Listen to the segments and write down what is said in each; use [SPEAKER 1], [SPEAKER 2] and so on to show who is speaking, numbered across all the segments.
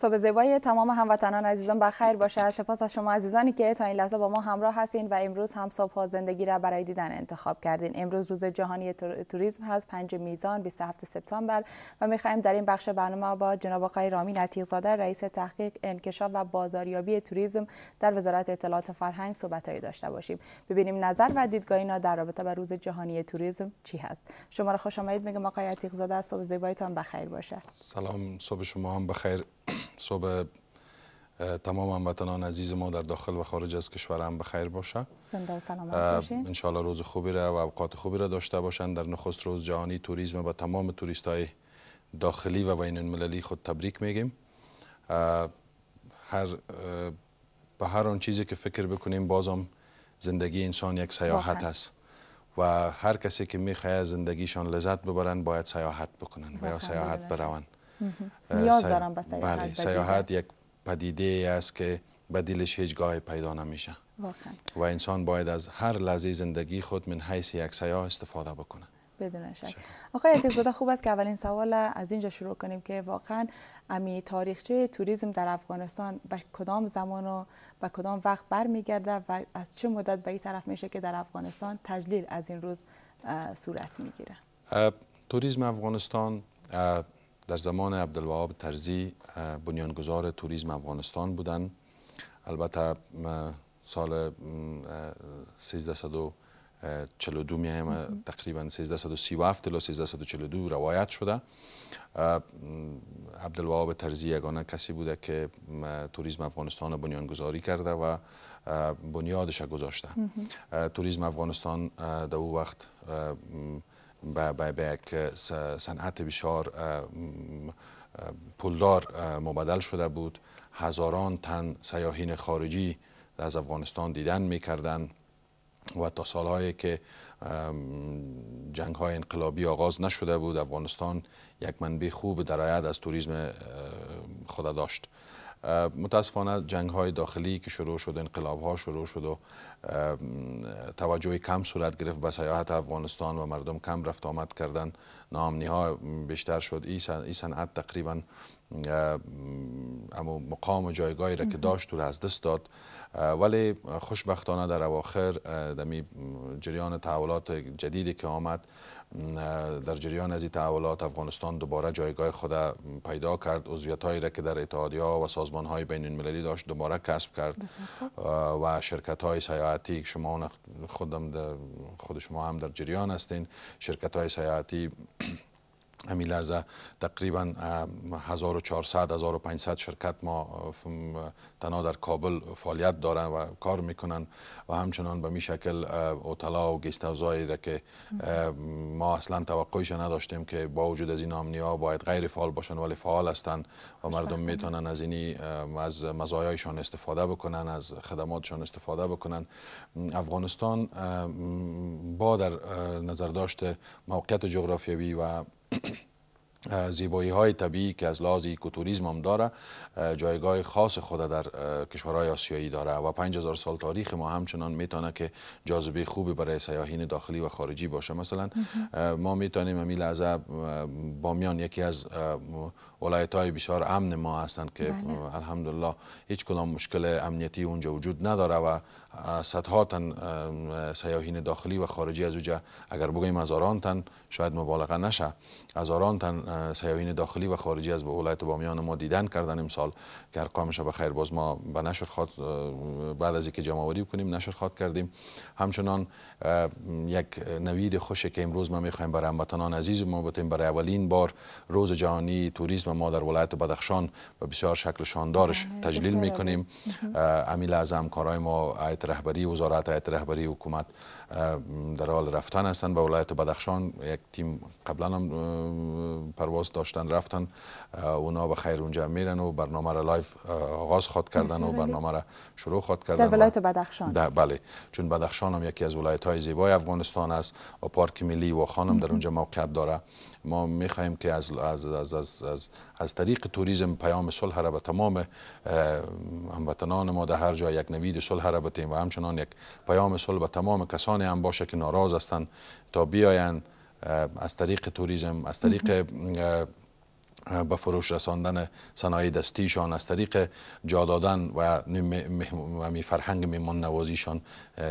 [SPEAKER 1] صبح زیبای تمام هموطنان عزیزان بخیر باشه سپاس از شما عزیزانی که تا این لحظه با ما همراه هستین و امروز هم صبح ها زندگی را برای دیدن انتخاب کردین امروز روز جهانی توریسم هست 5 میزان 27 سپتامبر و میخوایم در این بخش برنامه با جناب آقای رامین زاده رئیس تحقیق انکشاف و بازاریابی توریسم در وزارت اطلاعات و فرهنگ صحبتهایی داشته باشیم ببینیم نظر و دیدگاه در رابطه با روز جهانی توریسم چی هست شما را خوش آمدید میگم آقای زاده صبح زیبایتان بخیر باشه
[SPEAKER 2] سلام صبح شما هم بخیر صبح تمام هموطنان عزیز ما در داخل و خارج از کشور هم بخیر باشه
[SPEAKER 1] زنده و سلامت
[SPEAKER 2] انشالله روز خوبی را و اوقات خوبی را داشته باشند در نخست روز جهانی توریسم و تمام توریست های داخلی و بین المللی خود تبریک میگیم هر به هر آن چیزی که فکر بکنیم بازم زندگی انسان یک سیاحت است و هر کسی که میخواه زندگیشان لذت ببرن باید سیاحت بکنن و یا سیاحت بروند نیاز دارم بله، سیاحت یک پدیده است که بدیلش هیچگاه هیچ پیدا نمیشه و انسان باید از هر لحظه زندگی خود من حیث یک سیاه استفاده بکنه
[SPEAKER 1] بدون شک آقای عتیق خوب است که اولین سوال از اینجا شروع کنیم که واقعا امی تاریخچه توریسم در افغانستان به کدام زمان و به کدام وقت برمیگرده و از چه مدت به این طرف میشه که در افغانستان تجلیل از این روز صورت میگیره
[SPEAKER 2] توریسم افغانستان در زمان عبدالوهاب ترزی بنیانگذار توریسم افغانستان بودن البته سال 1342 میایم تقریبا 1337 تا 1342 روایت شده عبدالوهاب ترزی یگانه کسی بوده که توریسم افغانستان بنیانگذاری کرده و بنیادش گذاشته توریسم افغانستان در او وقت به صنعت بسیار پولدار مبدل شده بود هزاران تن سیاحین خارجی از افغانستان دیدن میکردند و تا سالهایی که جنگ های انقلابی آغاز نشده بود افغانستان یک منبع خوب درآمد از توریسم خود داشت متاسفانه جنگ های داخلی که شروع شد انقلاب ها شروع شد و توجه کم صورت گرفت به سیاحت افغانستان و مردم کم رفت آمد کردن نامنی ها بیشتر شد این صنعت تقریبا اما مقام و جایگاهی را که داشت را از دست داد ولی خوشبختانه در اواخر دمی جریان تحولات جدیدی که آمد در جریان از این تحولات افغانستان دوباره جایگاه خود پیدا کرد عضویت هایی را که در اتحادیه و سازمان های بین المللی داشت دوباره کسب کرد و شرکت های سیاحتی شما خودم خود شما هم در جریان هستین شرکت های سیاحتی همین لحظه تقریبا 1400 1500 شرکت ما تنها در کابل فعالیت دارن و کار میکنن و همچنان به می شکل اوتلا و گیستوزایی که ما اصلا توقعش نداشتیم که با وجود از این امنی ها باید غیر فعال باشن ولی فعال هستن و خب، مردم خب. میتونن از اینی از مزایایشان استفاده بکنن از خدماتشان استفاده بکنن افغانستان با در نظر داشت موقعیت جغرافیایی و زیبایی های طبیعی که از لحاظ ایکوتوریزم هم داره جایگاه خاص خود در کشورهای آسیایی داره و 5000 سال تاریخ ما همچنان میتونه که جاذبه خوبی برای سیاحین داخلی و خارجی باشه مثلا ما میتونیم امیل لحظه بامیان یکی از ولایت های بسیار امن ما هستند که بله. الحمدلله هیچ کدام مشکل امنیتی اونجا وجود نداره و صدها تن سیاهین داخلی و خارجی از اوجا اگر بگویم هزاران تن شاید مبالغه نشه هزاران تن سیاهین داخلی و خارجی از ولایت بامیان ما دیدن کردن امسال که ارقامش به خیر باز ما به نشر خواد بعد از اینکه جمع آوری کنیم نشر خواد کردیم همچنان یک نوید خوشی که امروز ما میخوایم برای هموطنان عزیز ما بتیم برای اولین بار روز جهانی توریسم ما در ولایت بدخشان و بسیار شکل شاندارش بله، تجلیل میکنیم امیل اعظم ما هیئت رهبری وزارت رهبری حکومت در حال رفتن هستند به ولایت بدخشان یک تیم قبلا هم پرواز داشتن رفتن اونا به خیر اونجا میرن و برنامه را لایف آغاز خواد کردن و برنامه را شروع خواد کردن در ولایت بدخشان بله چون بدخشان هم یکی از ولایت های زیبای افغانستان است و پارک ملی و خانم در اونجا موقعیت داره ما میخواهیم که از از از از, از, طریق توریسم پیام صلح را به تمام هموطنان ما در هر جا یک نوید صلح را به و همچنان یک پیام صلح به تمام کسانی هم باشه که ناراض هستند تا بیاین از طریق توریسم از طریق به فروش رساندن صنایع دستیشان از طریق جا دادن و می فرهنگ میمون نوازیشان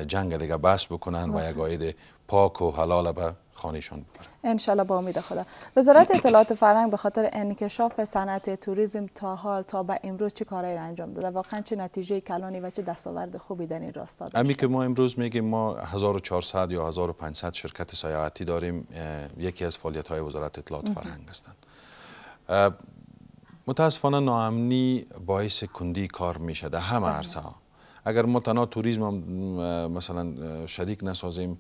[SPEAKER 2] جنگ دیگه بس بکنن و یک آید پاک و حلال به خانهشان ببرن
[SPEAKER 1] انشالله با امید خدا وزارت اطلاعات فرهنگ به خاطر انکشاف صنعت توریسم تا حال تا به امروز چه کارهایی را انجام داده واقعا چه نتیجه کلانی و چه دستاورد خوبی در این راستا داشته امی
[SPEAKER 2] که ما امروز میگیم ما 1400 یا 1500 شرکت سیاحتی داریم یکی از فعالیت های وزارت اطلاعات فرهنگ هستند متاسفانه ناامنی باعث کندی کار میشه در همه بله. عرصه ها اگر ما تنها توریسم مثلا شریک نسازیم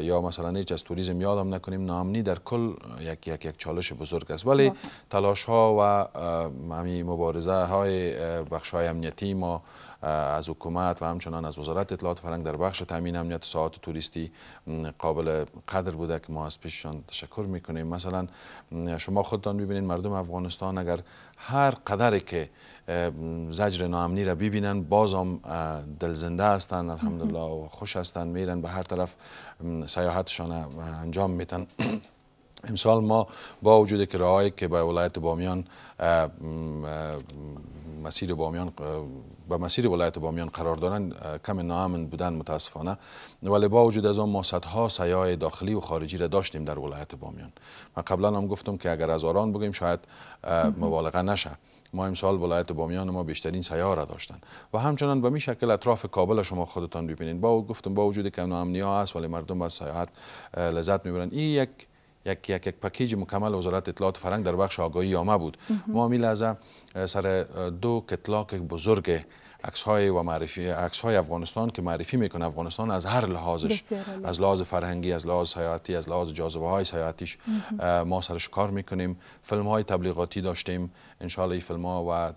[SPEAKER 2] یا مثلا هیچ از توریسم یادم نکنیم نامنی در کل یک یک یک چالش بزرگ است ولی تلاش ها و همین مبارزه های بخش های امنیتی ما از حکومت و همچنان از وزارت اطلاعات فرهنگ در بخش تامین امنیت ساعات توریستی قابل قدر بوده که ما از پیششان تشکر میکنیم مثلا شما خودتان ببینید مردم افغانستان اگر هر قدری که زجر ناامنی را ببینن باز هم دلزنده هستن الحمدلله و خوش هستن میرن به هر طرف سیاحتشان انجام میتن امسال ما با وجود کرایه که به ولایت بامیان مسیر بامیان به مسیر ولایت بامیان قرار دارن کم ناامن بودن متاسفانه ولی با وجود از آن ما صدها سیاه داخلی و خارجی را داشتیم در ولایت بامیان من قبلا هم گفتم که اگر از آران بگیم شاید مبالغه نشه ما امسال ولایت بامیان ما بیشترین سیاه را داشتن و همچنان به میشکل شکل اطراف کابل شما خودتان ببینید با گفتم با وجود که ناامنی است ولی مردم با سیاحت لذت میبرند این یک یک یک پکیج مکمل وزارت اطلاعات فرهنگ در بخش آگاهی آمه بود ما می سر دو کتلاک بزرگ عکس های و معرفی عکس های افغانستان که معرفی میکنه افغانستان از هر لحاظش از لحاظ فرهنگی از لحاظ سیاحتی از لحاظ جاذبه های سیاحتیش ما سرش کار میکنیم فیلم های تبلیغاتی داشتیم ان این فیلم ها و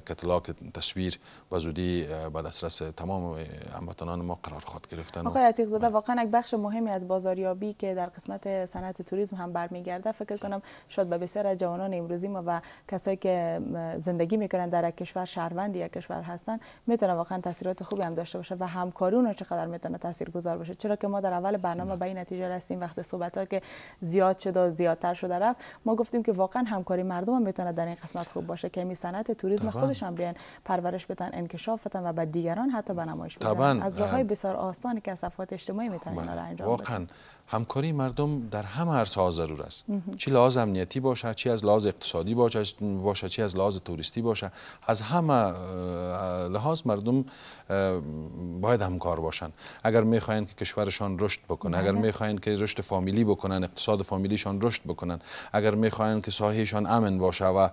[SPEAKER 2] کتلاک تصویر و زودی به دسترس تمام هموطنان ما قرار خواهد گرفتن آقای عتیق
[SPEAKER 1] زاده واقعا یک بخش مهمی از بازاریابی که در قسمت صنعت توریسم هم برمیگرده فکر کنم شاید به بسیار جوانان امروزی ما و کسایی که زندگی میکنن در کشور شهروند یک کشور هستن هستن میتونه واقعا تاثیرات خوبی هم داشته باشه و همکاری اونها چقدر میتونه تاثیرگذار باشه چرا که ما در اول برنامه به این نتیجه رسیدیم وقتی صحبت ها که زیاد شد و زیادتر شده رفت ما گفتیم که واقعا همکاری مردم هم میتونه در این قسمت خوب باشه که می یعنی صنعت توریسم خودش هم بیان پرورش بدن انکشاف بدن و بعد دیگران حتی به نمایش بدن از راههای بسیار آسانی که صفات اجتماعی میتونه بله. اینا انجام واقعا
[SPEAKER 2] همکاری مردم در همه عرصه ها ضرور است چی لحاظ امنیتی باشه چی از لحاظ اقتصادی باشه باشه چی از لحاظ توریستی باشه از همه لحاظ مردم باید همکار باشن اگر میخواین که کشورشان رشد بکنه بله. اگر میخواین که رشد فامیلی بکنن اقتصاد فامیلیشان رشد بکنن اگر میخواین که ساحهشان امن باشه و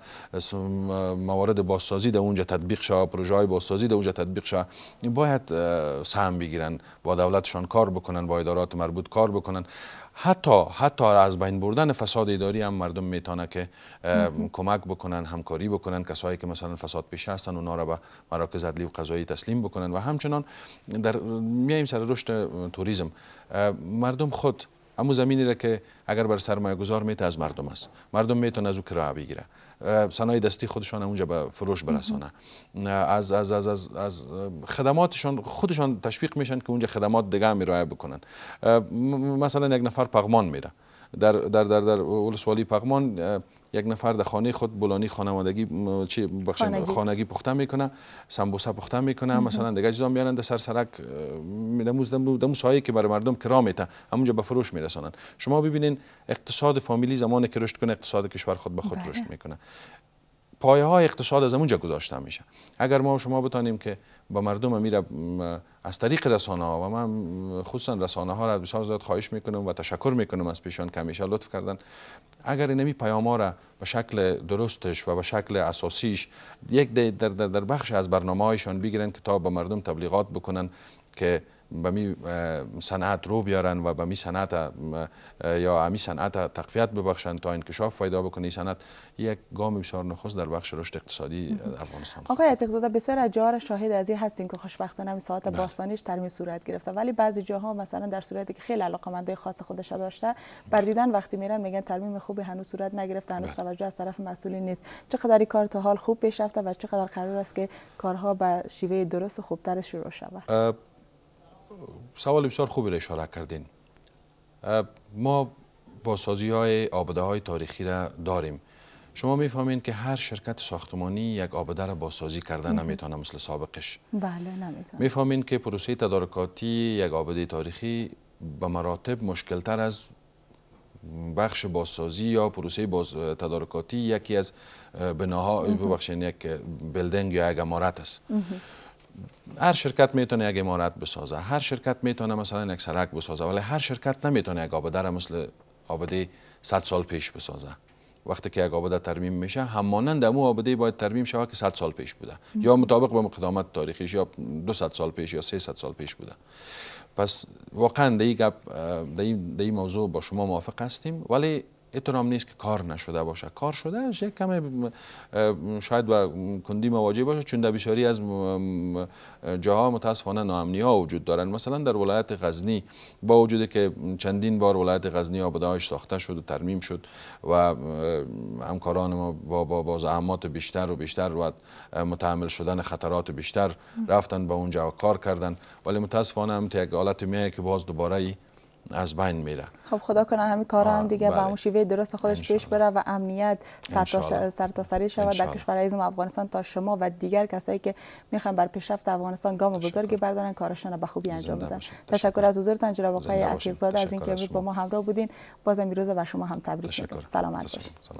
[SPEAKER 2] موارد بازسازی در اونجا تطبیق شه پروژه های بازسازی در اونجا تطبیق شه باید سهم بگیرن با دولتشان کار بکنن با ادارات مربوط کار بکنن حتی حتی از بین بردن فساد اداری هم مردم میتونه که کمک بکنن همکاری بکنن کسایی که مثلا فساد پیشه هستن اونا را به مراکز عدلی و قضایی تسلیم بکنن و همچنان در میایم سر رشد توریسم مردم خود امو زمینی را که اگر بر سرمایه گذار میته از مردم است مردم میتون از او کرایه بگیره صنایع دستی خودشان اونجا به فروش برسانه از از از از, از خدماتشان خودشان تشویق میشن که اونجا خدمات دیگه می رایه بکنن مثلا یک نفر پغمان میره در در در در ولسوالی پغمان یک نفر در خانه خود بلانی خانوادگی چی خانگی. خانگی پخته میکنه سمبوسه پخته میکنه مثلا دیگه چیزا میارن در سر سرک سایه سایه که برای مردم کرا میته همونجا به فروش میرسانن شما ببینین اقتصاد فامیلی زمانی که رشد کنه اقتصاد کشور خود به خود بله. رشد میکنه پایه های اقتصاد از اونجا گذاشته میشه اگر ما شما بتانیم که با مردم میره از طریق رسانه ها و من خصوصا رسانه ها را بسیار زیاد خواهش میکنم و تشکر میکنم از پیشان که همیشه لطف کردن اگر نمی پیام ها را به شکل درستش و به شکل اساسیش یک در, در, در بخش از برنامه هایشان بگیرن که تا به مردم تبلیغات بکنن که به می صنعت رو بیارن و به می صنعت یا امی صنعت تقویت ببخشن تا انکشاف پیدا بکنه این صنعت یک گام بسیار نخست در بخش رشد اقتصادی افغانستان
[SPEAKER 1] آقای اقتصاد بسیار از جاها شاهد از این هستیم که خوشبختانه ساعت بله. باستانیش ترمیم صورت گرفته ولی بعضی جاها مثلا در صورتی که خیلی علاقمنده خاص خودش داشته بر دیدن وقتی میرن میگن ترمیم خوبی هنوز صورت نگرفته هنوز بله. توجه از طرف مسئولین نیست چقدر کار تا حال خوب پیش رفته و چقدر قرار است که کارها به شیوه درست و خوبتر شروع شود
[SPEAKER 2] سوال بسیار خوبی را اشاره کردین ما بازسازی های آبده های تاریخی را داریم شما میفهمین که هر شرکت ساختمانی یک آبده را بازسازی کرده نمیتونه مثل سابقش
[SPEAKER 1] بله نمیتونه
[SPEAKER 2] میفهمین که پروسه تدارکاتی یک آبده تاریخی به مراتب مشکلتر از بخش بازسازی یا پروسه باز تدارکاتی یکی از بناها ببخشین یک بلدنگ یا یک امارت است هر شرکت میتونه یک امارت بسازه هر شرکت میتونه مثلا یک سرک بسازه ولی هر شرکت نمیتونه یک آبده را مثل آبده 100 سال پیش بسازه وقتی که یک ترمیم میشه همانند مو آبده باید ترمیم شود که 100 سال پیش بوده یا مطابق به مقدامت تاریخیش یا 200 سال پیش یا 300 سال پیش بوده پس واقعا در این موضوع با شما موافق هستیم ولی اترام نیست که کار نشده باشه کار شده است یک کم شاید با کندی مواجه باشه چون در بسیاری از جاها متاسفانه ناامنی ها وجود دارن مثلا در ولایت غزنی با وجود که چندین بار ولایت غزنی آبادهاش ساخته شد و ترمیم شد و همکاران ما با, با, با زحمات بیشتر و بیشتر و متحمل شدن خطرات بیشتر رفتن به اونجا و کار کردن ولی متاسفانه هم یک حالت میه که باز دوباره از بین میره
[SPEAKER 1] خب خدا کنه همین کارا هم دیگه به اون شیوه درست خودش پیش بره و امنیت سرتاسری شود در کشور از افغانستان تا شما و دیگر کسایی که میخوان بر پیشرفت افغانستان گام بزرگی بردارن کارشان به خوبی انجام بدن تشکر از حضورتان جناب آقای عتیق زاده از اینکه امروز با ما همراه بودین بازم امروز بر شما هم تبریک میگم سلامت باشید